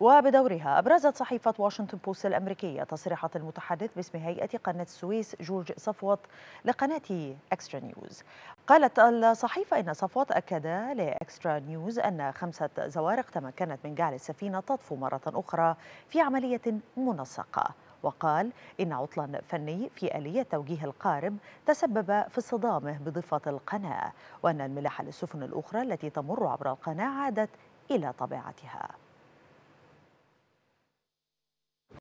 وبدورها أبرزت صحيفة واشنطن بوست الأمريكية تصريحات المتحدث باسم هيئة قناة السويس جورج صفوت لقناة إكسترا نيوز قالت الصحيفة إن صفوت أكد لإكسترا نيوز أن خمسة زوارق تمكنت من جعل السفينة تطفو مرة أخرى في عملية منسقة وقال إن عطلا فني في آلية توجيه القارب تسبب في اصطدامه بضفة القناة وأن الملاحة للسفن الأخرى التي تمر عبر القناة عادت إلى طبيعتها